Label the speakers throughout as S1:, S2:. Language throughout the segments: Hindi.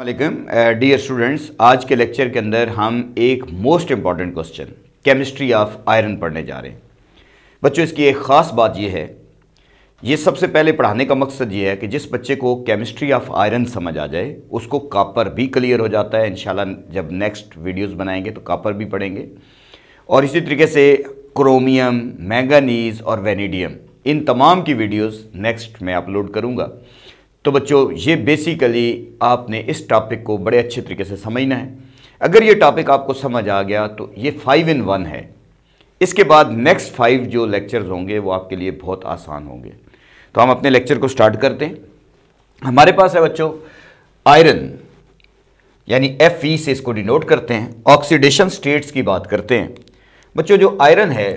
S1: वालेकुम डियर स्टूडेंट्स आज के लेक्चर के अंदर हम एक most important question chemistry of iron पढ़ने जा रहे हैं बच्चों इसकी एक ख़ास बात यह है ये सबसे पहले पढ़ाने का मकसद ये है कि जिस बच्चे को केमिस्ट्री ऑफ आयरन समझ आ जाए उसको कापर भी क्लियर हो जाता है इन जब नेक्स्ट वीडियोज बनाएंगे तो कापर भी पढ़ेंगे और इसी तरीके से क्रोमियम मैंगानीज और वेनीडियम इन तमाम की वीडियोज नेक्स्ट मैं अपलोड करूँगा तो बच्चों ये बेसिकली आपने इस टॉपिक को बड़े अच्छे तरीके से समझना है अगर ये टॉपिक आपको समझ आ गया तो ये फाइव इन वन है इसके बाद नेक्स्ट फाइव जो लेक्चर्स होंगे वो आपके लिए बहुत आसान होंगे तो हम अपने लेक्चर को स्टार्ट करते हैं हमारे पास है बच्चों आयरन यानी एफ ई से इसको डिनोट करते हैं ऑक्सीडेशन स्टेट्स की बात करते हैं बच्चों जो आयरन है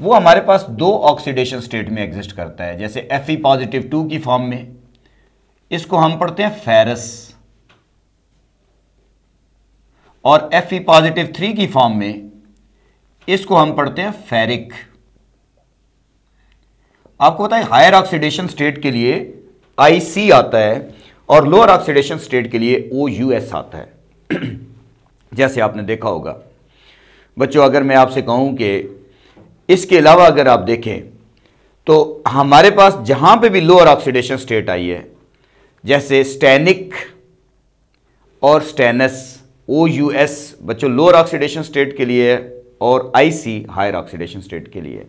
S1: वो हमारे पास दो ऑक्सीडेशन स्टेट में एग्जिस्ट करता है जैसे एफ ई पॉजिटिव टू की फॉर्म में इसको हम पढ़ते हैं फेरस और एफ ई पॉजिटिव थ्री की फॉर्म में इसको हम पढ़ते हैं फेरिक आपको पता है हायर ऑक्सीडेशन स्टेट के लिए आई सी आता है और लोअर ऑक्सीडेशन स्टेट के लिए ओ यू एस आता है जैसे आपने देखा होगा बच्चों अगर मैं आपसे कहूं कि इसके अलावा अगर आप देखें तो हमारे पास जहां पे भी लोअर ऑक्सीडेशन स्टेट आई है जैसे स्टेनिक और स्टेनस ओ यू एस बच्चों लोअर ऑक्सीडेशन स्टेट के लिए और I C higher oxidation state के लिए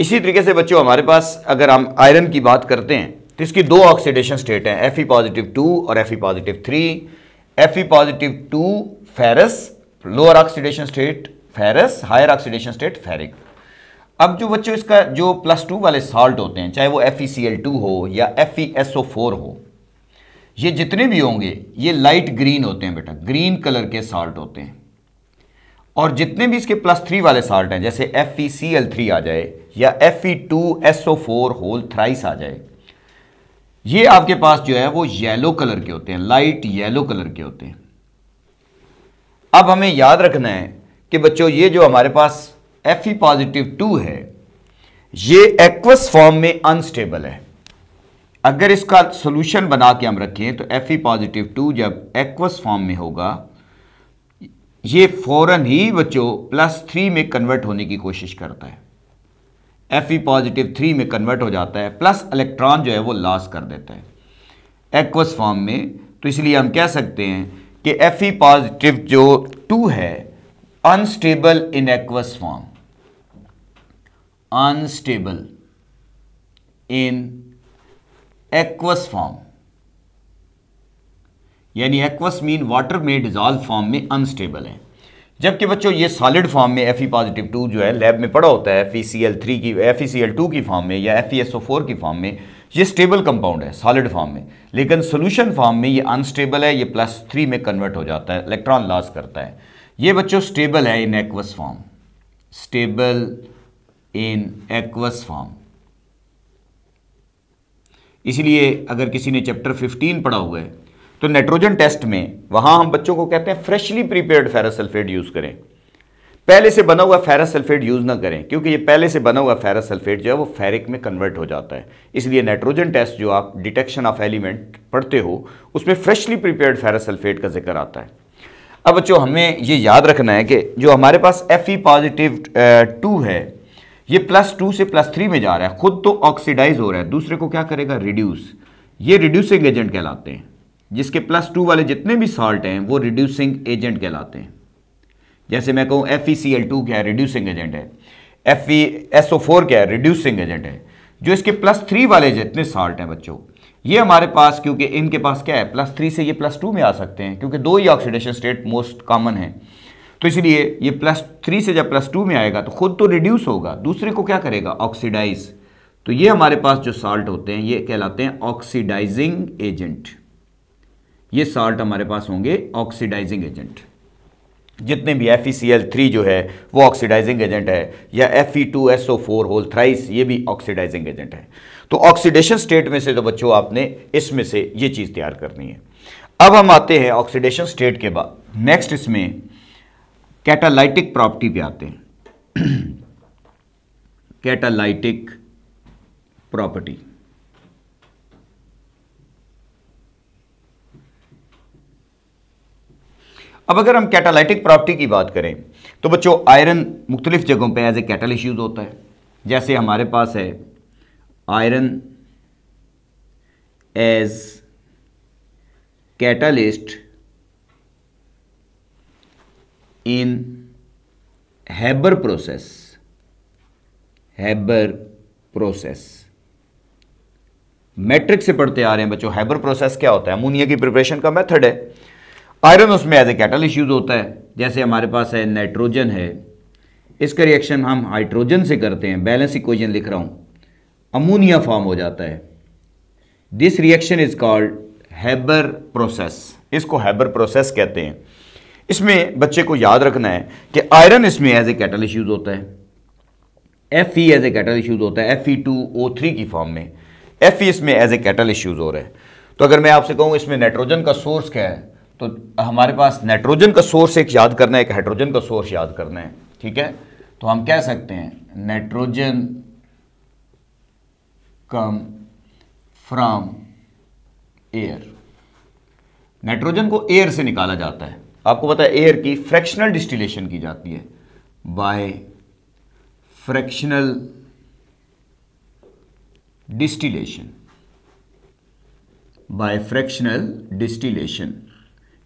S1: इसी तरीके से बच्चों हमारे पास अगर हम आयरन की बात करते हैं तो इसकी दो ऑक्सीडेशन स्टेट हैं एफ ई पॉजिटिव टू और F E positive three F E positive two ferrous lower oxidation state ferrous higher oxidation state ferric अब जो बच्चों इसका जो प्लस टू वाले साल्ट होते हैं चाहे वो F E C L two हो या F E S O four हो ये जितने भी होंगे ये लाइट ग्रीन होते हैं बेटा ग्रीन कलर के साल्ट होते हैं और जितने भी इसके प्लस थ्री वाले साल्ट हैं जैसे F E C L three आ जाए या F E two S O four whole thrice आ जाए ये आपके पास जो है वो येलो कलर के होते हैं लाइट येलो कलर के होते हैं अब हमें याद रखना है कि बच्चों ये जो हमारे पास एफ ई पॉजिटिव टू है ये एक्वस फॉर्म में अनस्टेबल है अगर इसका सोल्यूशन बना के हम रखें तो एफ ई पॉजिटिव टू जब एक्वस फॉर्म में होगा ये फौरन ही बच्चों प्लस थ्री में कन्वर्ट होने की कोशिश करता है एफ ई पॉजिटिव थ्री में कन्वर्ट हो जाता है प्लस इलेक्ट्रॉन जो है वो लॉस कर देता है एक्वस फॉर्म में तो इसलिए हम कह सकते हैं कि एफ ई पॉजिटिव जो टू है unstable in aqueous form unstable in aqueous form यानी एक्वस मीन वाटर में डिजॉल्व फॉर्म में अनस्टेबल है जबकि बच्चों ये सॉलिड फॉर्म में एफ ई पॉजिटिव टू जो है लैब में पड़ा होता है F E C L three की F E C L two की फॉर्म में या F E S O four की फॉर्म में ये स्टेबल कंपाउंड है सॉलिड फॉर्म में लेकिन सोल्यूशन फॉर्म में ये अनस्टेबल है ये प्लस थ्री में कन्वर्ट हो जाता है इलेक्ट्रॉन लॉस करता है ये बच्चों स्टेबल है in aqueous form stable in aqueous form इसलिए अगर किसी ने चैप्टर 15 पढ़ा हुआ है तो नाइट्रोजन टेस्ट में वहां हम बच्चों को कहते हैं freshly prepared ferrous sulphate use करें पहले से बना हुआ फेरस सल्फेट यूज ना करें क्योंकि ये पहले से बना हुआ फेरस सल्फेट जो है वो फेरिक में कन्वर्ट हो जाता है इसलिए नाइट्रोजन टेस्ट जो आप डिटेक्शन ऑफ एलिमेंट पढ़ते हो उसमें फ्रेशली प्रिपेयर्ड फेरस सल्फेट का जिक्र आता है अब बच्चों हमें ये याद रखना है कि जो हमारे पास एफ ई पॉजिटिव टू है ये प्लस टू से प्लस थ्री में जा रहा है खुद तो ऑक्सीडाइज हो रहा है दूसरे को क्या करेगा रिड्यूस ये रिड्यूसिंग एजेंट कहलाते हैं जिसके प्लस टू वाले जितने भी सॉल्ट हैं वो रिड्यूसिंग एजेंट कहलाते हैं जैसे मैं कहूँ F E C L two क्या है रिड्यूसिंग एजेंट है F E S O four क्या है रिड्यूसिंग एजेंट है जो इसके प्लस थ्री वाले जितने सॉल्ट हैं बच्चों ये हमारे पास क्योंकि इनके पास क्या है प्लस थ्री से ये प्लस टू में आ सकते हैं क्योंकि दो ही ऑक्सीडेशन स्टेट मोस्ट कॉमन है तो इसलिए ये प्लस थ्री से जब प्लस टू में आएगा तो खुद तो रिड्यूस होगा दूसरे को क्या करेगा ऑक्सीडाइज तो ये हमारे पास जो साल्ट होते हैं ये कहलाते हैं ऑक्सीडाइजिंग एजेंट ये साल्ट हमारे पास होंगे ऑक्सीडाइजिंग एजेंट जितने भी एफ थ्री e जो है वो ऑक्सीडाइजिंग एजेंट है या F E two S O four whole thrice ये भी ऑक्सीडाइजिंग एजेंट है तो ऑक्सीडेशन स्टेट में से तो बच्चों आपने इसमें से ये चीज़ तैयार करनी है अब हम आते हैं ऑक्सीडेशन स्टेट के बाद नेक्स्ट इसमें कैटालाइटिक प्रॉपर्टी भी आते हैं कैटालाइटिक प्रॉपर्टी अब अगर हम कैटालाइटिक प्रॉपर्टी की बात करें तो बच्चों आयरन मुख्तलिफ जगहों पे एज ए कैटलिस्ट यूज होता है जैसे हमारे पास है iron as catalyst in Haber process. Haber process. Matric से पढ़ते आ रहे हैं बच्चों हैबर प्रोसेस क्या होता है अमोनिया की प्रिपरेशन का मेथड है आयरन उसमें एज ए कैटलिस्ट यूज होता है जैसे हमारे पास है नाइट्रोजन है इसका रिएक्शन हम हाइड्रोजन से करते हैं बैलेंस इक्वेशन लिख रहा हूं अमोनिया फॉर्म हो जाता है this reaction is called Haber process इसको हैबर प्रोसेस कहते हैं इसमें बच्चे को याद रखना है कि आयरन इसमें एज ए कैटल इश्यूज होता है F E as a catalyst होता है F E two O three की फॉर्म में एफ ई इसमें एज ए कैटल इश्यूज हो रहा है तो अगर मैं आपसे कहूँ इसमें नाइट्रोजन का सोर्स क्या है तो हमारे पास नाइट्रोजन का सोर्स एक याद करना है एक हाइड्रोजन का सोर्स याद करना है ठीक है तो हम कह सकते हैं nitrogen come from air nitrogen को एयर से निकाला जाता है आपको पता है एयर की फ्रैक्शनल डिस्टिलेशन की जाती है by fractional distillation by fractional distillation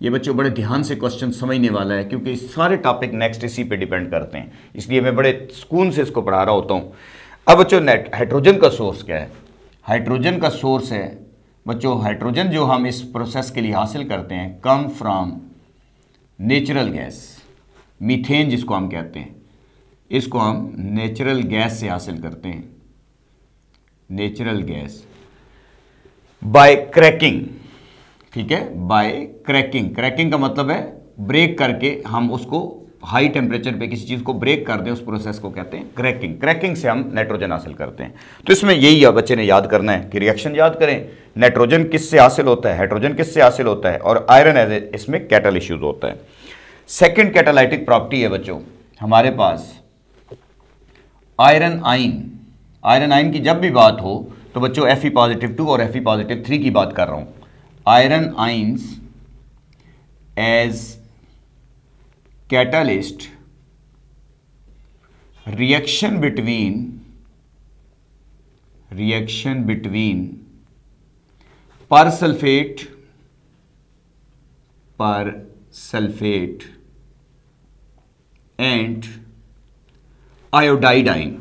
S1: ये बच्चों बड़े ध्यान से क्वेश्चन समझने वाला है क्योंकि सारे टॉपिक नेक्स्ट इसी पे डिपेंड करते हैं इसलिए मैं बड़े सुकून से इसको पढ़ा रहा होता हूं अब बच्चों नेट हाइड्रोजन का सोर्स क्या है हाइड्रोजन का सोर्स है बच्चों हाइड्रोजन जो हम इस प्रोसेस के लिए हासिल करते हैं come from natural gas methane जिसको हम कहते हैं इसको हम नेचुरल गैस से हासिल करते हैं नेचुरल गैस बाय क्रैकिंग ठीक है बाय क्रैकिंग क्रैकिंग का मतलब है ब्रेक करके हम उसको हाई टेम्परेचर पे किसी चीज़ को ब्रेक कर दें उस प्रोसेस को कहते हैं क्रैकिंग क्रैकिंग से हम नाइट्रोजन हासिल करते हैं तो इसमें यही है बच्चे ने याद करना है कि रिएक्शन याद करें नाइट्रोजन किससे हासिल होता है हाइड्रोजन किससे हासिल होता है और आयरन एज इसमें कैटल इश्यूज होता है सेकेंड कैटालाइटिक प्रॉपर्टी है बच्चों हमारे पास आयरन आइन आयरन आइन की जब भी बात हो तो बच्चों एफ ई पॉजिटिव टू और एफ ई पॉजिटिव थ्री की बात कर रहा हूं iron ions as catalyst reaction between reaction between sulphate. Par sulphate. and iodide ion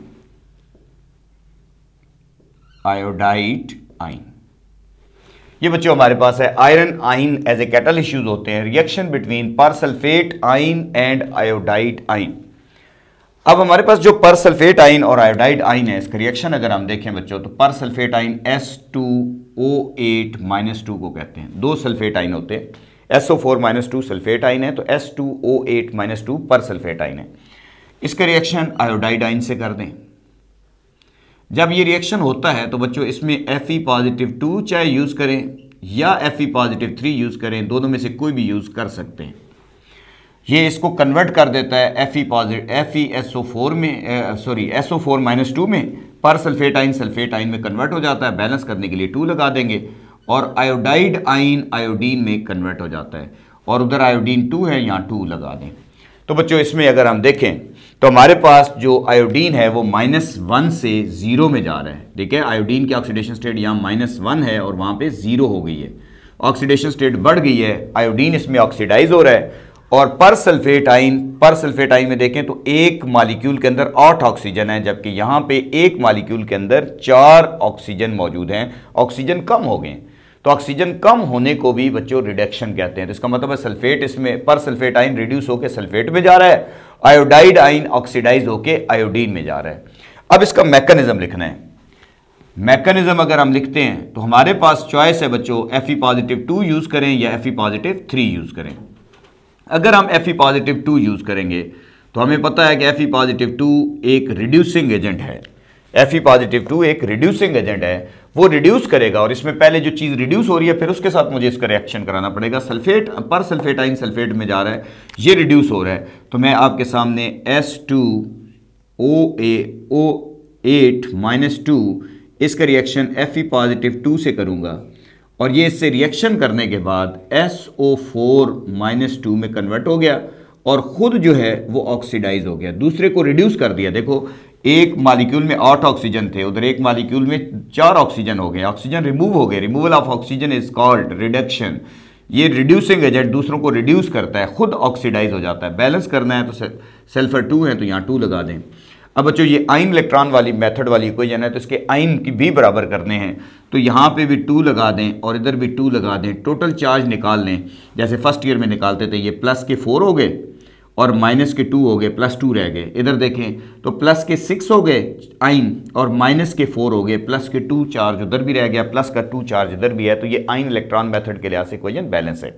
S1: iodide ion ये बच्चों हमारे पास है iron ion as a cattle issues होते हैं रिएक्शन बिटवीन परसल्फेट आइन एंड आयोडाइड आइन अब हमारे पास जो परसल्फेट आइन और आयोडाइड आइन है इसका रिएक्शन अगर हम देखें बच्चों तो persulphate ion S two O eight minus two को कहते हैं दो सल्फेट आइन होते हैं S O four minus two sulphate ion है तो S two O eight minus two persulphate ion है इसका रिएक्शन आयोडाइड आइन से कर दें जब ये रिएक्शन होता है तो बच्चों इसमें एफ ई पॉजिटिव टू चाहे यूज़ करें या F E positive three use करें दोनों में से कोई भी यूज़ कर सकते हैं ये इसको कन्वर्ट कर देता है F E positive F E S O four में sorry S O four minus two में पर सल्फेट आइन सल्फेट आइन में कन्वर्ट हो जाता है बैलेंस करने के लिए टू लगा देंगे और आयोडाइड आइन आयोडीन में कन्वर्ट हो जाता है और उधर आयोडीन टू है यहाँ टू लगा दें तो बच्चों इसमें अगर हम देखें तो हमारे पास जो आयोडीन है वो माइनस वन से ज़ीरो में जा रहा है ठीक है आयोडीन की ऑक्सीडेशन स्टेट यहाँ माइनस वन है और वहाँ पे ज़ीरो हो गई है ऑक्सीडेशन स्टेट बढ़ गई है आयोडीन इसमें ऑक्सीडाइज हो रहा है और पर सल्फेट आइन पर सल्फेट आइन में देखें तो एक मालिक्यूल के अंदर आठ ऑक्सीजन है जबकि यहाँ पर एक मालिक्यूल के अंदर चार ऑक्सीजन मौजूद हैं ऑक्सीजन कम हो गए तो ऑक्सीजन कम होने को भी बच्चों रिडक्शन कहते हैं तो इसका मतलब है सल्फेट इसमें पर सल्फेट आइन रिड्यूस होकर सल्फेट में जा रहा है आयोडाइड आइन ऑक्सीडाइज होके आयोडीन में जा रहा है अब इसका मैकेनिज्म लिखना है मैकेनिज्म अगर हम लिखते हैं तो हमारे पास चॉइस है बच्चों F E positive two use करें या F E positive three use करें अगर हम F E positive two use करेंगे तो हमें पता है कि एफ ई पॉजिटिव टू एक रिड्यूसिंग एजेंट है एफ ई पॉजिटिव टू एक रिड्यूसिंग एजेंट है वो रिड्यूस करेगा और इसमें पहले जो चीज़ रिड्यूस हो रही है फिर उसके साथ मुझे इसका रिएक्शन कराना पड़ेगा सल्फेट पर सल्फेट आइन सल्फेट में जा रहा है ये रिड्यूस हो रहा है तो मैं आपके सामने S two O A O eight minus two इसका reaction F E positive two से करूंगा और ये इससे रिएक्शन करने के बाद S O four minus two में कन्वर्ट हो गया और ख़ुद जो है वो ऑक्सीडाइज हो गया दूसरे को रिड्यूस कर दिया देखो एक मालिक्यूल में आठ ऑक्सीजन थे उधर एक मालिक्यूल में चार ऑक्सीजन हो गए ऑक्सीजन रिमूव हो गए removal of oxygen is called reduction ये रिड्यूसिंग एजेंट दूसरों को रिड्यूस करता है खुद ऑक्सीडाइज हो जाता है बैलेंस करना है तो सल्फर टू है तो यहाँ टू लगा दें अब बच्चों ये आइन इलेक्ट्रॉन वाली मेथड वाली इक्वेशन है तो इसके आइन की भी बराबर करने हैं तो यहाँ पे भी टू लगा दें और इधर भी टू लगा दें टोटल चार्ज निकाल लें जैसे फर्स्ट ईयर में निकालते थे ये प्लस के फोर हो गए और माइनस के टू हो गए प्लस टू रह गए इधर देखें तो प्लस के सिक्स हो गए आइन और माइनस के फोर हो गए प्लस के टू चार्ज उधर भी रह गया प्लस का टू चार्ज इधर भी है तो ये आइन इलेक्ट्रॉन मेथड के लिहाज से क्वेश्चन बैलेंस है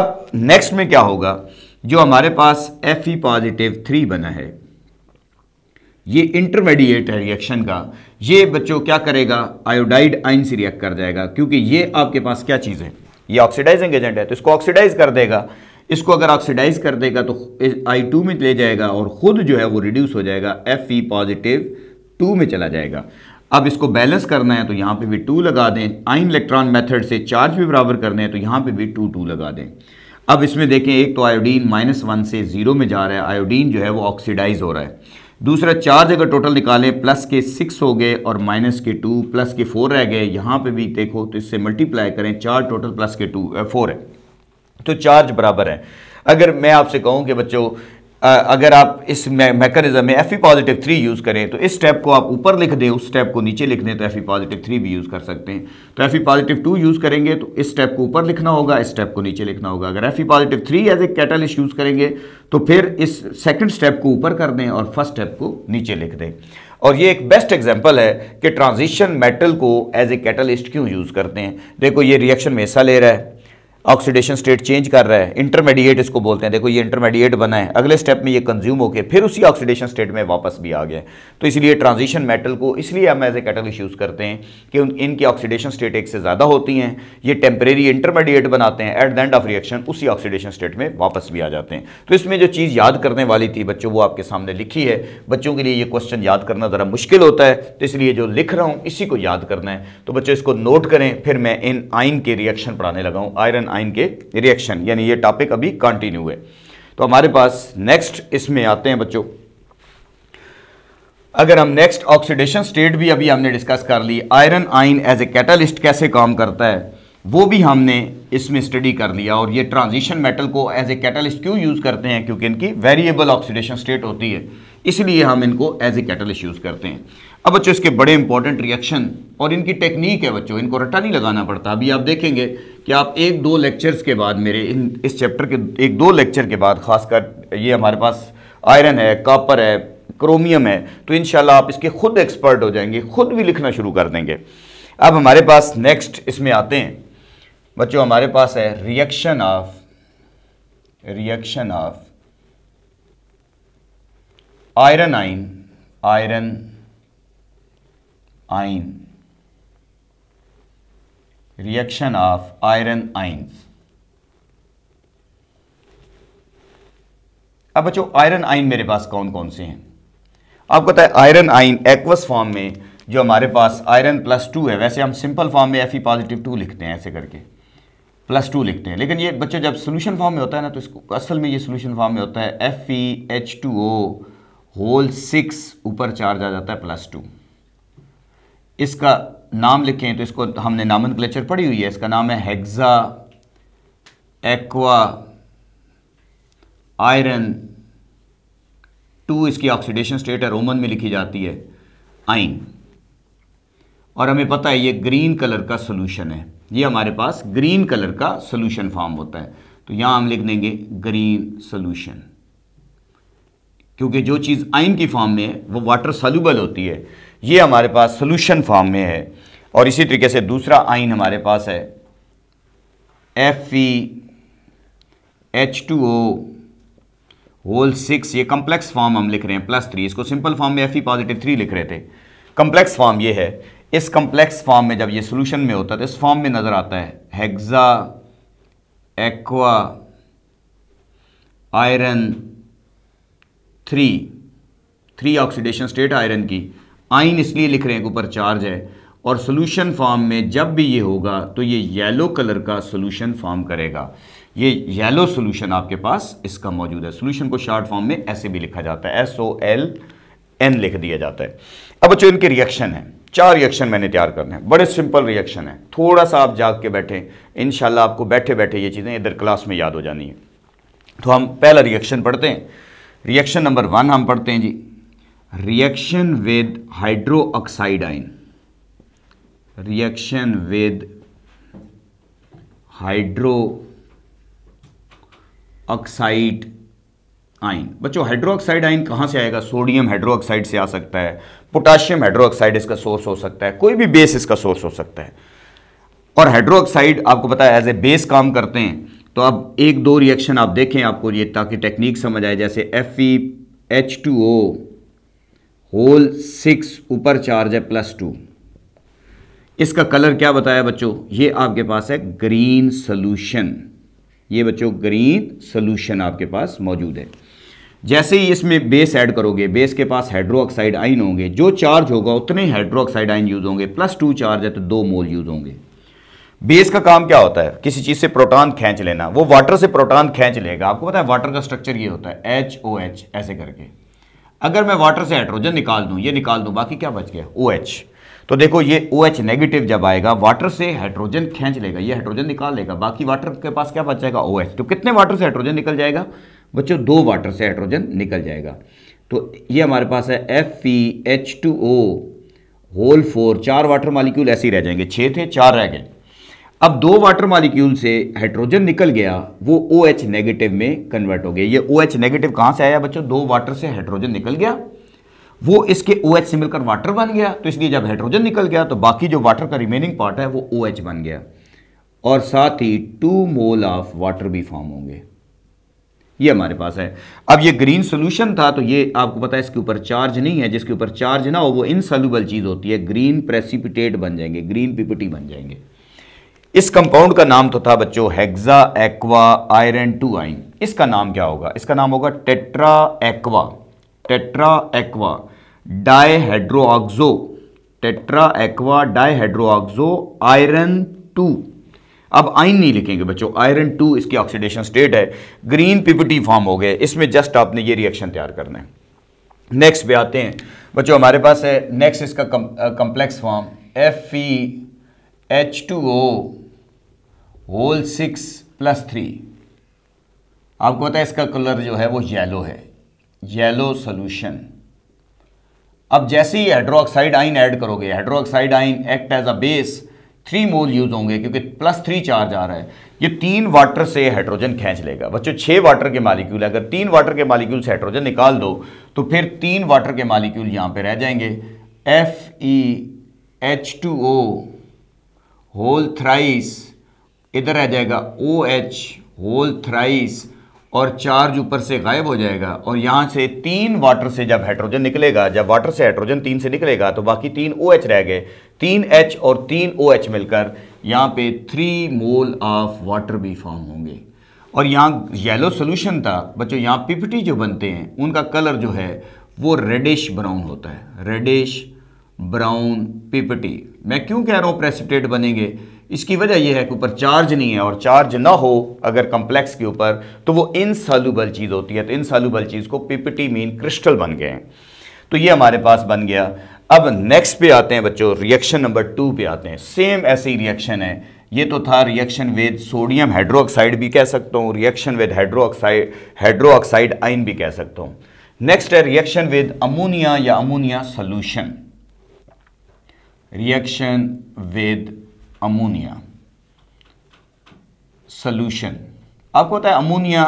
S1: अब नेक्स्ट में क्या होगा जो हमारे पास एफ ई पॉजिटिव थ्री बना है ये इंटरमीडिएट है रिएक्शन का ये बच्चों क्या करेगा आयोडाइड आइन से रिएक्ट कर जाएगा क्योंकि ये आपके पास क्या चीज़ है ये ऑक्सीडाइजिंग एजेंट है तो इसको ऑक्सीडाइज कर देगा इसको अगर ऑक्सीडाइज कर देगा तो आई टू में ले जाएगा और ख़ुद जो है वो रिड्यूस हो जाएगा एफ ई पॉजिटिव टू में चला जाएगा अब इसको बैलेंस करना है तो यहाँ पे भी टू लगा दें आइन इलेक्ट्रॉन मेथड से चार्ज भी बराबर करने हैं तो यहाँ पे भी टू टू लगा दें अब इसमें देखें एक तो आयोडीन माइनस वन से ज़ीरो में जा रहा है आयोडीन जो है वो ऑक्सीडाइज हो रहा है दूसरा चार्ज अगर टोटल निकालें प्लस के सिक्स हो गए और माइनस के टू प्लस के फोर रह गए यहाँ पर भी देखो तो इससे मल्टीप्लाई करें चार टोटल प्लस के टू फोर है तो चार्ज बराबर है अगर मैं आपसे कहूँ कि बच्चों अगर आप इस मैकेनिज्म में F E positive three use करें तो इस स्टेप को आप ऊपर लिख दें उस स्टेप को नीचे लिख दें तो एफ ई पॉजिटिव थ्री भी यूज़ कर सकते हैं तो F E positive two use करेंगे तो इस स्टेप को ऊपर लिखना होगा इस स्टेप को नीचे लिखना होगा अगर F E positive three as a catalyst use करेंगे तो फिर इस सेकेंड स्टेप को ऊपर कर दें और फर्स्ट स्टेप को नीचे लिख दें और ये एक बेस्ट एग्जाम्पल है कि ट्रांजिशन मेटल को एज ए कैटलिस्ट क्यों यूज़ करते हैं देखो ये रिएक्शन में हिस्सा ले रहा है ऑक्सीडेशन स्टेट चेंज कर रहा है इंटरमीडिएट इसको बोलते हैं देखो ये इंटरमीडिएट बना है अगले स्टेप में ये कंज्यूम होकर फिर उसी ऑक्सीडेशन स्टेट में वापस भी आ गया तो इसलिए ट्रांजिशन मेटल को इसलिए हम एज ए कैटलिस्ट यूज़ करते हैं कि उन इनकी ऑक्सीडेशन स्टेट एक से ज़्यादा होती हैं ये टेम्परेरी इंटरमीडिएट बनाते हैं at the end of reaction उसी ऑक्सीडेशन स्टेट में वापस भी आ जाते हैं तो इसमें जो चीज़ याद करने वाली थी बच्चों वो आपके सामने लिखी है बच्चों के लिए ये क्वेश्चन याद करना ज़रा मुश्किल होता है तो इसलिए जो लिख रहा हूँ इसी को याद करना है तो बच्चों इसको नोट करें फिर मैं इन आइन के रिएक्शन पढ़ाने लगाऊँ आयरन आइन के रिएक्शन यानी ये टॉपिक अभी कंटिन्यू है तो हमारे पास नेक्स्ट इसमें आते हैं बच्चों अगर हम नेक्स्ट ऑक्सीडेशन स्टेट भी अभी हमने डिस्कस कर ली iron ion as a catalyst कैसे काम करता है वो भी हमने इसमें स्टडी कर लिया और ये ट्रांजिशन मेटल को एज ए कैटलिस्ट क्यों यूज़ करते हैं क्योंकि इनकी वेरिएबल ऑक्सीडेशन स्टेट होती है इसलिए हम इनको एज ए कैटलिस्ट यूज़ करते हैं अब बच्चों इसके बड़े इंपॉर्टेंट रिएक्शन और इनकी टेक्निक है बच्चों इनको रट्टा नहीं लगाना पड़ता अभी आप देखेंगे कि आप एक दो लेक्चर्स के बाद मेरे इन इस चैप्टर के एक दो लेक्चर के बाद खासकर ये हमारे पास आयरन है कॉपर है क्रोमियम है तो इन आप इसके खुद एक्सपर्ट हो जाएंगे खुद भी लिखना शुरू कर देंगे अब हमारे पास नेक्स्ट इसमें आते हैं बच्चों हमारे पास है reaction of reaction of iron ion iron ion reaction of iron ions अब बच्चों आयरन आइन मेरे पास कौन कौन से हैं आपको पता है आयरन आइन एक्वस फॉर्म में जो हमारे पास आयरन प्लस टू है वैसे हम सिंपल फॉर्म में एफ ई पॉजिटिव टू लिखते हैं ऐसे करके प्लस टू लिखते हैं लेकिन ये बच्चों जब सोल्यूशन फॉर्म में होता है ना तो इसको असल में ये सोल्यूशन फॉर्म में होता है F E H two O whole six ऊपर चार्ज आ जाता है प्लस टू इसका नाम लिखें तो इसको हमने नामन क्लेचर पढ़ी हुई है इसका नाम है हेक्सा एक्वा आयरन टू इसकी ऑक्सीडेशन स्टेट है रोमन में लिखी जाती है आइन और हमें पता है ये ग्रीन कलर का सोल्यूशन है ये हमारे पास ग्रीन कलर का सोल्यूशन फॉर्म होता है तो यहां हम लिख देंगे ग्रीन सोल्यूशन क्योंकि जो चीज़ आइन की फॉर्म में है वो वाटर सॉल्यूबल होती है ये हमारे पास सोल्यूशन फॉर्म में है और इसी तरीके से दूसरा आइन हमारे पास है F E H two O whole six ये कम्प्लेक्स फॉर्म हम लिख रहे हैं प्लस थ्री इसको सिंपल फॉर्म में एफ ई पॉजिटिव थ्री लिख रहे थे कम्प्लेक्स फॉर्म ये है इस कम्प्लेक्स फॉर्म में जब ये सोल्यूशन में होता है तो इस फॉर्म में नज़र आता है hexa aqua iron three three oxidation state iron की आइन इसलिए लिख रहे हैं ऊपर चार्ज है और सोल्यूशन फॉर्म में जब भी ये होगा तो ये येलो कलर का सोल्यूशन फॉर्म करेगा ये येलो सोल्यूशन आपके पास इसका मौजूद है सोल्यूशन को शार्ट फॉर्म में ऐसे भी लिखा जाता है एस ओ एल एन लिख दिया जाता है अब बच्चों इनके रिएक्शन है चार रिएक्शन मैंने तैयार करने हैं बड़े सिंपल रिएक्शन है थोड़ा सा आप जाग के बैठे इन आपको बैठे बैठे ये चीज़ें इधर क्लास में याद हो जानी है तो हम पहला रिएक्शन पढ़ते हैं रिएक्शन नंबर वन हम पढ़ते हैं जी reaction oxide ion reaction with hydro oxide ion बच्चों ऑक्साइड आइन कहां से आएगा सोडियम ऑक्साइड से आ सकता है पोटाशियम ऑक्साइड इसका सोर्स हो सकता है कोई भी बेस इसका सोर्स हो सकता है और ऑक्साइड आपको पता है एज ए बेस काम करते हैं तो अब एक दो रिएक्शन आप देखें आपको ये ताकि टेक्निक समझ आए जैसे F E H two O whole six ऊपर चार्ज है प्लस टू इसका कलर क्या बताया बच्चों ये आपके पास है ग्रीन सोल्यूशन ये बच्चों ग्रीन सोल्यूशन आपके पास मौजूद है जैसे ही इसमें बेस ऐड करोगे बेस के पास हाइड्रोक्साइड आइन होंगे जो चार्ज होगा उतने हाइड्रोक्साइड आइन यूज़ होंगे प्लस टू चार्ज है तो दो मोल यूज़ होंगे बेस का काम क्या होता है किसी चीज़ से प्रोटॉन खींच लेना वो वाटर से प्रोटॉन खींच लेगा आपको पता है वाटर का स्ट्रक्चर ये होता है एच ओ एच ऐसे करके अगर मैं वाटर से हाइड्रोजन निकाल दूं ये निकाल दूं बाकी क्या बच गया ओ OH. तो देखो ये ओ OH नेगेटिव जब आएगा वाटर से हाइड्रोजन खींच लेगा ये हाइड्रोजन निकाल लेगा बाकी वाटर के पास क्या बच जाएगा ओ OH. तो कितने वाटर से हाइड्रोजन निकल जाएगा बच्चों दो वाटर से हाइड्रोजन निकल जाएगा तो ये हमारे पास है F E H two O whole four चार वाटर मालिक्यूल ऐसे ही रह जाएंगे छः थे चार रह गए अब दो वाटर मालिक्यूल से हाइड्रोजन निकल गया वो ओ OH नेगेटिव में कन्वर्ट हो गया ये ओ OH नेगेटिव कहां से आया बच्चों दो वाटर से हाइड्रोजन निकल गया वो इसके ओ OH से मिलकर वाटर बन गया तो इसलिए जब हाइड्रोजन निकल गया तो बाकी जो वाटर का रिमेनिंग पार्ट है वो ओ OH बन गया और साथ ही टू मोल ऑफ वाटर भी फॉर्म होंगे ये हमारे पास है अब ये ग्रीन सोल्यूशन था तो ये आपको पता है इसके ऊपर चार्ज नहीं है जिसके ऊपर चार्ज ना हो वो इनसल्यूबल चीज़ होती है ग्रीन प्रेसिपिटेट बन जाएंगे ग्रीन पिपिटी बन जाएंगे इस कंपाउंड का नाम तो था बच्चों हेक्सा एक्वा आयरन टू आइन इसका नाम क्या होगा इसका नाम होगा tetra aqua tetra aqua dihydroxo tetra aqua dihydroxo iron two अब आइन नहीं लिखेंगे बच्चों आयरन टू इसकी ऑक्सीडेशन स्टेट है ग्रीन पीपीटी फॉर्म हो गए इसमें जस्ट आपने ये रिएक्शन तैयार करना है नेक्स्ट पे आते हैं बच्चों हमारे पास है नेक्स्ट इसका complex form F E H two O whole six plus three आपको पता है इसका कलर जो है वो येलो है येलो सोल्यूशन अब जैसे ही हाइड्रोक्साइड आइन ऐड करोगे hydroxide ion act as a base three mole use होंगे क्योंकि प्लस थ्री चार्ज आ रहा है ये तीन वाटर से हाइड्रोजन खींच लेगा बच्चों छह वाटर के मालिक्यूल अगर तीन वाटर के मालिक्यूल से हाइड्रोजन निकाल दो तो फिर तीन वाटर के मालिक्यूल यहां पे रह जाएंगे F E H two O whole thrice इधर रह जाएगा ओ एच होल थ्राइस और चार्ज ऊपर से गायब हो जाएगा और यहाँ से तीन वाटर से जब हाइड्रोजन निकलेगा जब वाटर से हाइड्रोजन तीन से निकलेगा तो बाकी तीन ओ एच रह गए तीन एच और तीन ओ एच मिलकर यहाँ पे थ्री मोल ऑफ वाटर भी फॉर्म होंगे और यहाँ येलो सोल्यूशन था बच्चों यहाँ पिपटी जो बनते हैं उनका कलर जो है वो रेडिश ब्राउन होता है रेडिश ब्राउन पिपटी मैं क्यों कह रहा हूँ प्रेसिटेट बनेंगे इसकी वजह यह है कि ऊपर चार्ज नहीं है और चार्ज ना हो अगर कम्प्लेक्स के ऊपर तो वो इनसालूबल चीज़ होती है तो इनसालूबल चीज़ को पिपटी मीन क्रिस्टल बन गए हैं तो ये हमारे पास बन गया अब नेक्स्ट पे आते हैं बच्चों रिएक्शन नंबर टू पे आते हैं सेम ऐसे ही रिएक्शन है ये तो था रिएक्शन विद सोडियम हाइड्रोक्साइड भी कह सकता हूँ रिएक्शन विद हाइड्रोक्साइड हाइड्रोक्साइड आइन भी कह सकता हूँ नेक्स्ट है रिएक्शन विद अमोनिया या ammonia solution reaction with ammonia solution आपको पता है अमोनिया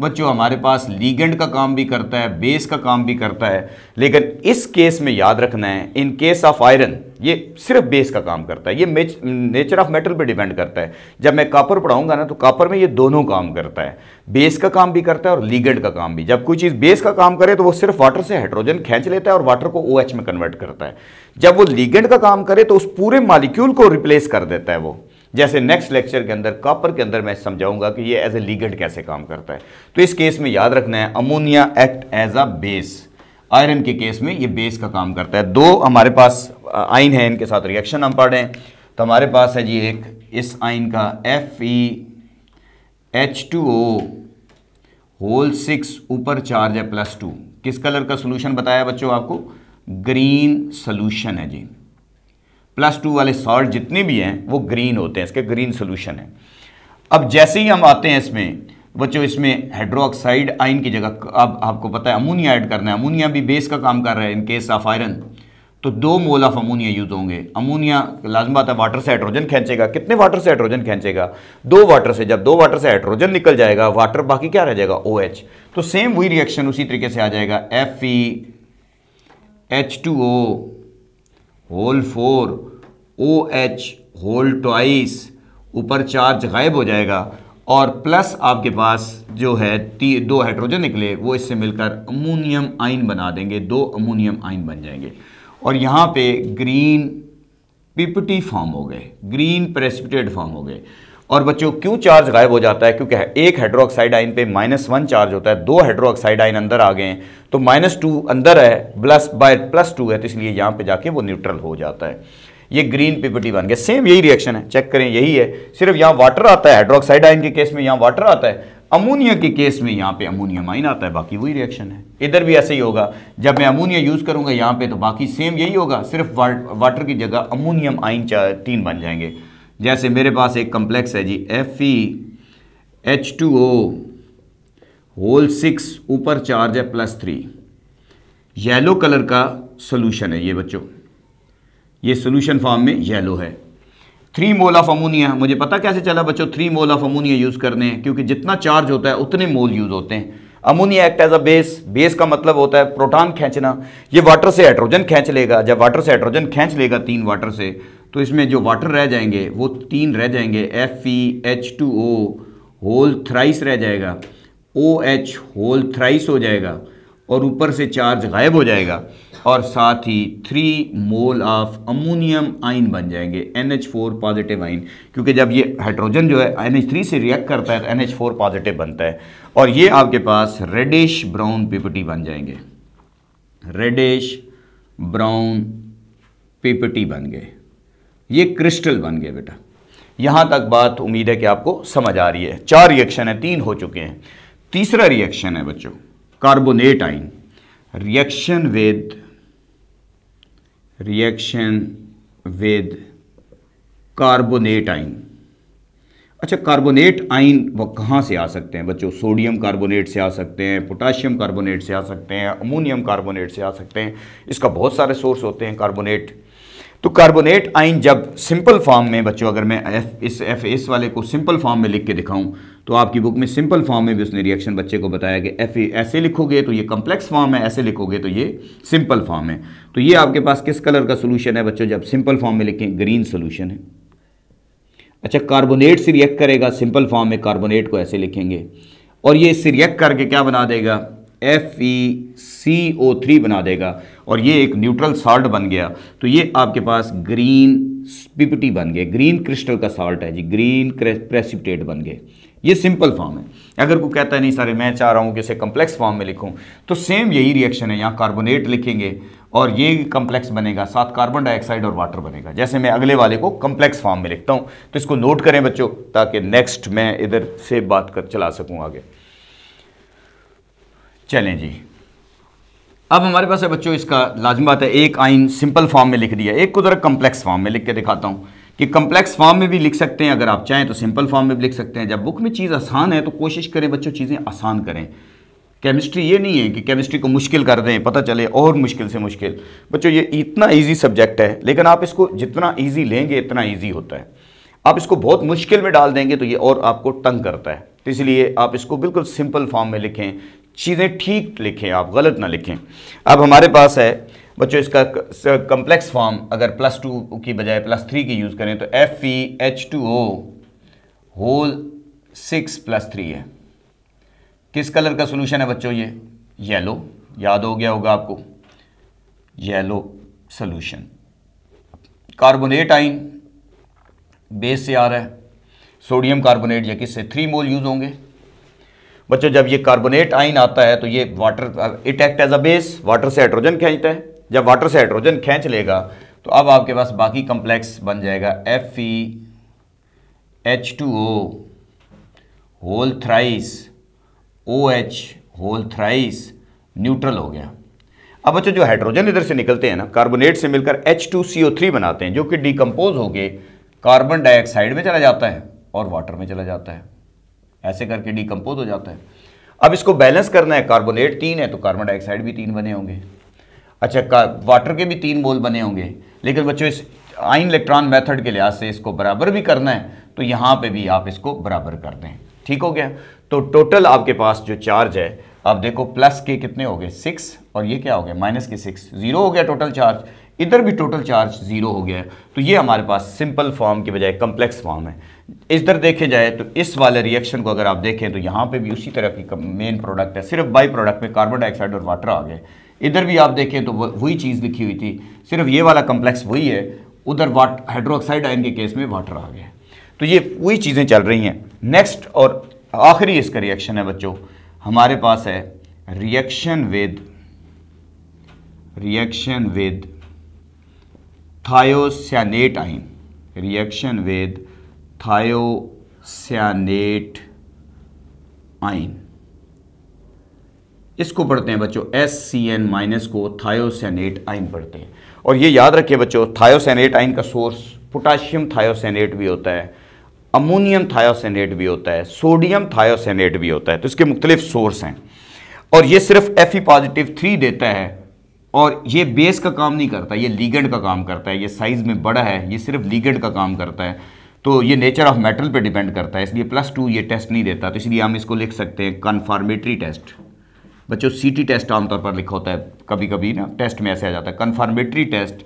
S1: बच्चों हमारे पास लीगेंड का काम भी करता है बेस का काम भी करता है लेकिन इस केस में याद रखना है इन केस ऑफ आयरन ये सिर्फ बेस का काम करता है ये नेचर ऑफ मेटल पे डिपेंड करता है जब मैं कापर पढ़ाऊंगा ना तो कापर में ये दोनों काम करता है बेस का काम भी करता है और लीगेंड का काम भी जब कोई चीज़ बेस का काम करे तो वो सिर्फ वाटर से हाइड्रोजन खींच लेता है और वाटर को ओ OH में कन्वर्ट करता है जब वो लीगेंड का काम करे तो उस पूरे मालिक्यूल को रिप्लेस कर देता है वो जैसे नेक्स्ट लेक्चर के अंदर कॉपर के अंदर मैं समझाऊंगा कि ये एज ए लीगेंट कैसे काम करता है तो इस केस में याद रखना है ammonia act as a base iron के केस में ये बेस का काम करता है दो हमारे पास आइन है इनके साथ रिएक्शन हम पढ़ें तो हमारे पास है जी एक इस आइन का F E H two O whole six ऊपर चार्ज है प्लस टू किस कलर का सोल्यूशन बताया बच्चों आपको ग्रीन सोल्यूशन है जी प्लस टू वाले सॉल्ट जितने भी हैं वो ग्रीन होते हैं इसके ग्रीन सोल्यूशन है अब जैसे ही हम आते हैं इसमें बच्चों इसमें हाइड्रोक्साइड आइन की जगह अब आपको पता है अमोनिया ऐड करना है अमोनिया भी बेस का काम कर रहा है इन केस ऑफ आयरन तो दो मोल ऑफ अमोनिया यूज होंगे अमोनिया लाजम बात है वाटर से हाइड्रोजन खींचेगा कितने वाटर से हाइड्रोजन खींचेगा दो वाटर से जब दो वाटर से हाइड्रोजन निकल जाएगा वाटर बाकी क्या रह जाएगा ओ OH. तो सेम वही रिएक्शन उसी तरीके से आ जाएगा F E H two O whole four O H whole twice ऊपर चार्ज गायब हो जाएगा और प्लस आपके पास जो है ती दो हाइड्रोजन निकले वो इससे मिलकर अमोनियम आइन बना देंगे दो अमोनियम आइन बन जाएंगे और यहाँ पे ग्रीन पिपटी फॉर्म हो गए ग्रीन प्रेसिपिटेड फॉर्म हो गए और बच्चों क्यों चार्ज गायब हो जाता है क्योंकि एक हाइड्रोक्साइड आइन पे माइनस वन चार्ज होता है दो हाइड्रोक्साइड आइन अंदर आ गए हैं तो माइनस टू अंदर है प्लस बाय प्लस टू है तो इसलिए यहाँ पे जाके वो न्यूट्रल हो जाता है ये ग्रीन पीपीटी बन गया सेम यही रिएक्शन है चेक करें यही है सिर्फ यहाँ वाटर आता है हाइड्रोक्साइड आइन के केस में यहाँ वाटर आता है अमोनिया के केस में यहाँ पे अमोनियम आइन आता है बाकी वही रिएक्शन है इधर भी ऐसे ही होगा जब मैं अमोनिया यूज़ करूँगा यहाँ पे तो बाकी सेम यही होगा सिर्फ वाटर की जगह अमोनियम आइन तीन बन जाएंगे जैसे मेरे पास एक कम्प्लेक्स है जी F E H two O whole six ऊपर चार्ज है प्लस थ्री येलो कलर का सोल्यूशन है ये बच्चों ये सोल्यूशन फॉर्म में येलो है थ्री मोल ऑफ अमोनिया मुझे पता कैसे चला बच्चों three mole of ammonia use करने हैं क्योंकि जितना चार्ज होता है उतने मोल यूज़ होते हैं ammonia act as a base base का मतलब होता है प्रोटॉन खींचना ये वाटर से हाइड्रोजन खींच लेगा जब वाटर से हाइड्रोजन खींच लेगा तीन वाटर से तो इसमें जो वाटर रह जाएंगे वो तीन रह जाएंगे F E H two O whole thrice रह जाएगा ओ एच होल थ्राइस हो जाएगा और ऊपर से चार्ज गायब हो जाएगा और साथ ही three mole of ammonium ion बन जाएंगे N H four positive ion क्योंकि जब ये हाइड्रोजन जो है एन एच थ्री से रिएक्ट करता है तो एन एच फोर पॉजिटिव बनता है और ये आपके पास रेडिश ब्राउन पीपटी बन जाएंगे रेडिश ब्राउन पीपटी बन गए ये क्रिस्टल बन गए बेटा यहां तक बात उम्मीद है कि आपको समझ आ रही है चार रिएक्शन है तीन हो चुके हैं तीसरा रिएक्शन है बच्चों carbonate ion reaction with reaction with carbonate ion अच्छा कार्बोनेट आइन वो कहाँ से आ सकते हैं बच्चों सोडियम कार्बोनेट से आ सकते हैं पोटाशियम कार्बोनेट से आ सकते हैं अमोनियम कार्बोनेट से आ सकते हैं इसका बहुत सारे सोर्स होते हैं कार्बोनेट तो कार्बोनेट आइन जब सिंपल फॉर्म में बच्चों अगर मैं एफ इस एफ एस वाले को सिंपल फॉर्म में लिख के दिखाऊं तो आपकी बुक में सिंपल फॉर्म में भी उसने रिएक्शन बच्चे को बताया कि एफ ऐसे लिखोगे तो ये कम्प्लेक्स फॉर्म है ऐसे लिखोगे तो ये सिंपल फॉर्म है तो ये आपके पास किस कलर का सोल्यूशन है बच्चों जब सिंपल फॉर्म में लिखें ग्रीन सोल्यूशन है अच्छा कार्बोनेट से रिएक्ट करेगा सिंपल फॉर्म में कार्बोनेट को ऐसे लिखेंगे और ये इससे रिएक्ट करके क्या बना देगा एफ ई सी ओ थ्री बना देगा और ये एक न्यूट्रल साल्ट बन गया तो ये आपके पास ग्रीन पिपटी बन गए ग्रीन क्रिस्टल का साल्ट है जी ग्रीन प्रेसिपिटेट बन गए ये सिंपल फॉर्म है अगर कोई कहता है नहीं सारे मैं चाह रहा हूँ कि इसे कम्प्लेक्स फॉर्म में लिखूँ तो सेम यही रिएक्शन है यहाँ कार्बोनेट लिखेंगे और ये कम्प्लेक्स बनेगा साथ कार्बन डाइऑक्साइड और वाटर बनेगा जैसे मैं अगले वाले को कम्प्लेक्स फॉर्म में लिखता हूँ तो इसको नोट करें बच्चों ताकि नेक्स्ट मैं इधर से बात कर चला सकूँ आगे चलें जी अब हमारे पास है बच्चों इसका लाजम बात है एक आइन सिंपल फॉर्म में लिख दिया एक को ज़रा कम्प्लेक्स फॉर्म में लिख के दिखाता हूँ कि कम्प्लेक्स फॉर्म में भी लिख सकते हैं अगर आप चाहें तो सिंपल फॉर्म में भी लिख सकते हैं जब बुक में चीज़ आसान है तो कोशिश करें बच्चों चीज़ें आसान करें केमिस्ट्री ये नहीं है कि केमिस्ट्री को मुश्किल कर दें पता चले और मुश्किल से मुश्किल बच्चों ये इतना ईजी सब्जेक्ट है लेकिन आप इसको जितना ईजी लेंगे इतना ईजी होता है आप इसको बहुत मुश्किल में डाल देंगे तो ये और आपको तंग करता है तो इसलिए आप इसको बिल्कुल सिंपल फॉर्म में लिखें चीज़ें ठीक लिखें आप गलत ना लिखें अब हमारे पास है बच्चों इसका कम्प्लेक्स फॉर्म अगर प्लस टू की बजाय प्लस थ्री की यूज़ करें तो F E H two O whole six plus three है किस कलर का सोल्यूशन है बच्चों ये येलो याद हो गया होगा आपको yellow solution carbonate ion base से आ रहा है सोडियम कार्बोनेट या किससे थ्री मोल यूज़ होंगे बच्चों जब ये कार्बोनेट आइन आता है तो ये water it act as a base water से हाइड्रोजन खींचता है जब वाटर से हाइड्रोजन खींच लेगा तो अब आपके पास बाकी कंप्लेक्स बन जाएगा F E H two O whole thrice O H whole thrice neutral हो गया अब बच्चों जो हाइड्रोजन इधर से निकलते हैं ना कार्बोनेट से मिलकर H two C O three बनाते हैं जो कि डीकम्पोज होकर कार्बन डाइऑक्साइड में चला जाता है और वाटर में चला जाता है ऐसे करके डिकम्पोज हो जाता है अब इसको बैलेंस करना है कार्बोनेट तीन है तो कार्बन डाइऑक्साइड भी तीन बने होंगे अच्छा वाटर के भी तीन मोल बने होंगे लेकिन बच्चों इस आइन इलेक्ट्रॉन मेथड के लिहाज से इसको बराबर भी करना है तो यहाँ पे भी आप इसको बराबर कर दें ठीक हो गया तो टोटल आपके पास जो चार्ज है आप देखो प्लस के कितने हो गए सिक्स और ये क्या हो गया माइनस के सिक्स जीरो हो गया टोटल चार्ज इधर भी टोटल चार्ज ज़ीरो हो गया है तो ये हमारे पास सिंपल फॉर्म के बजाय कम्प्लेक्स फॉर्म है इधर देखे जाए तो इस वाले रिएक्शन को अगर आप देखें तो यहाँ पे भी उसी तरह की मेन प्रोडक्ट है सिर्फ बाई प्रोडक्ट में कार्बन डाइऑक्साइड और वाटर आ गए इधर भी आप देखें तो वही चीज़ लिखी हुई थी सिर्फ ये वाला कम्प्लेक्स वही है उधर वाट हाइड्रोक्साइड आयन के केस में वाटर आ गया तो ये वही चीज़ें चल रही हैं नेक्स्ट और आखिरी इसका रिएक्शन है बच्चों हमारे पास है reaction with reaction with thiocyanate ion reaction with thiocyanate ion इसको पढ़ते हैं बच्चों एस सी एन माइनस को थायोसैनेट आइन पढ़ते हैं और ये याद रखिए बच्चों थायोसेनेट आइन का सोर्स पोटाशियम थायोसेनेट भी होता है अमोनियम थायोसेनेट भी होता है सोडियम थायोसेनेट भी होता है तो इसके मुख्तलिफ सोर्स हैं और ये सिर्फ एफ ई पॉजिटिव थ्री देता है और ये बेस का काम नहीं करता ये लीगेंड का काम करता है ये साइज़ में बड़ा है ये सिर्फ लीगेंड का काम करता है तो ये नेचर ऑफ मेटल पे डिपेंड करता है इसलिए प्लस टू ये टेस्ट नहीं देता तो इसलिए हम इसको लिख सकते हैं कन्फॉर्मेटरी टेस्ट बच्चों सीटी टेस्ट आमतौर पर लिखा होता है कभी कभी ना टेस्ट में ऐसे आ जाता है confirmatory test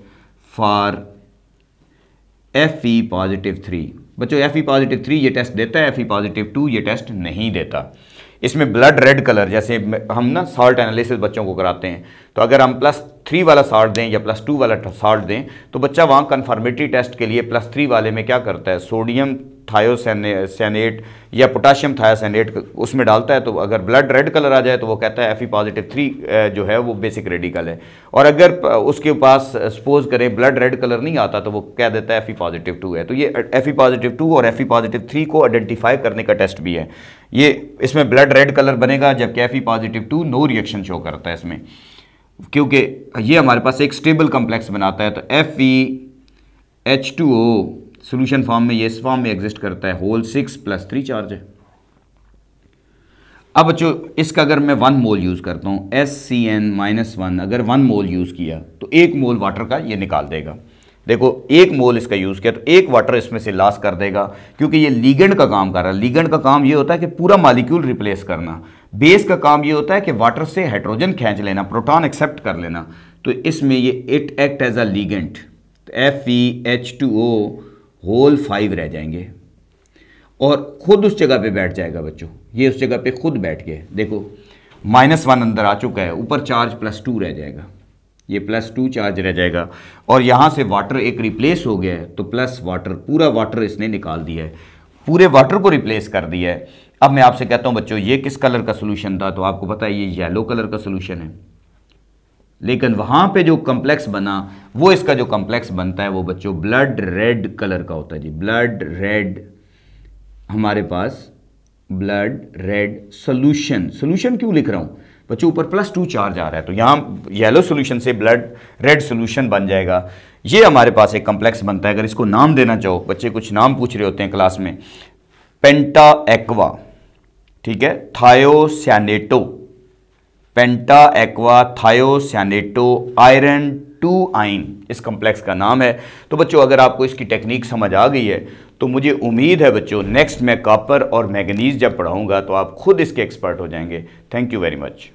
S1: for F E positive three बच्चों एफ ई पॉजिटिव थ्री ये टेस्ट देता है एफ ई पॉजिटिव टू ये टेस्ट नहीं देता इसमें ब्लड रेड कलर जैसे हम ना सॉल्ट एनालिसिस बच्चों को कराते हैं तो अगर हम प्लस थ्री वाला साल्ट दें या प्लस टू वाला साल्ट दें तो बच्चा वहाँ कन्फर्मेटरी टेस्ट के लिए प्लस थ्री वाले में क्या करता है सोडियम थायोसैनेट या पोटाशियम थायोसैनेट उसमें डालता है तो अगर ब्लड रेड कलर आ जाए तो वो कहता है एफ ई पॉजिटिव थ्री जो है वो बेसिक रेडिकल है और अगर उसके पास सपोज करें ब्लड रेड कलर नहीं आता तो वो कह देता है एफ ई पॉजिटिव टू है तो ये एफ ई पॉजिटिव टू और एफ ई पॉजिटिव थ्री को आइडेंटिफाई करने का टेस्ट भी है ये इसमें ब्लड रेड कलर बनेगा जबकि F E positive two no reaction show करता है इसमें क्योंकि ये हमारे पास एक स्टेबल कॉम्प्लेक्स बनाता है तो F E H two O solution form में ये इस फॉर्म में एग्जिस्ट करता है whole six plus three charge है अब बच्चों इसका अगर मैं वन मोल यूज़ करता हूं S C N minus one अगर वन मोल यूज़ किया तो एक मोल वाटर का ये निकाल देगा देखो एक मोल इसका यूज़ किया तो एक वाटर इसमें से लॉस कर देगा क्योंकि ये लीगेंड का काम कर रहा है लीगेंड का काम ये होता है कि पूरा मालिक्यूल रिप्लेस करना बेस का काम ये होता है कि वाटर से हाइड्रोजन खींच लेना प्रोटॉन एक्सेप्ट कर लेना तो इसमें ये it act as a ligand F E H two O whole five रह जाएंगे और ख़ुद उस जगह पे बैठ जाएगा बच्चों ये उस जगह पे खुद बैठ गए देखो माइनस वन अंदर आ चुका है ऊपर चार्ज प्लस टू रह जाएगा ये प्लस टू चार्ज रह जाएगा और यहाँ से वाटर एक रिप्लेस हो गया है तो प्लस वाटर पूरा वाटर इसने निकाल दिया है पूरे वाटर को रिप्लेस कर दिया है अब मैं आपसे कहता हूँ बच्चों ये किस कलर का सोल्यूशन था तो आपको पता है ये येलो कलर का सोल्यूशन है लेकिन वहाँ पे जो कम्प्लेक्स बना वो इसका जो कम्प्लेक्स बनता है वो बच्चों ब्लड रेड कलर का होता है जी ब्लड रेड हमारे पास ब्लड रेड सोल्यूशन सोल्यूशन क्यों लिख रहा हूँ बच्चों ऊपर प्लस टू चार्ज आ रहा है तो यहाँ येलो सोल्यूशन से ब्लड रेड सोल्यूशन बन जाएगा ये हमारे पास एक कम्प्लेक्स बनता है अगर इसको नाम देना चाहो बच्चे कुछ नाम पूछ रहे होते हैं क्लास में पेंटा एक्वा ठीक है thiocyanato penta aqua thiocyanato iron two ion इस कम्प्लेक्स का नाम है तो बच्चों अगर आपको इसकी टेक्निक समझ आ गई है तो मुझे उम्मीद है बच्चों नेक्स्ट मैं कॉपर और मैगनीज जब पढ़ाऊँगा तो आप खुद इसके एक्सपर्ट हो जाएंगे थैंक यू वेरी मच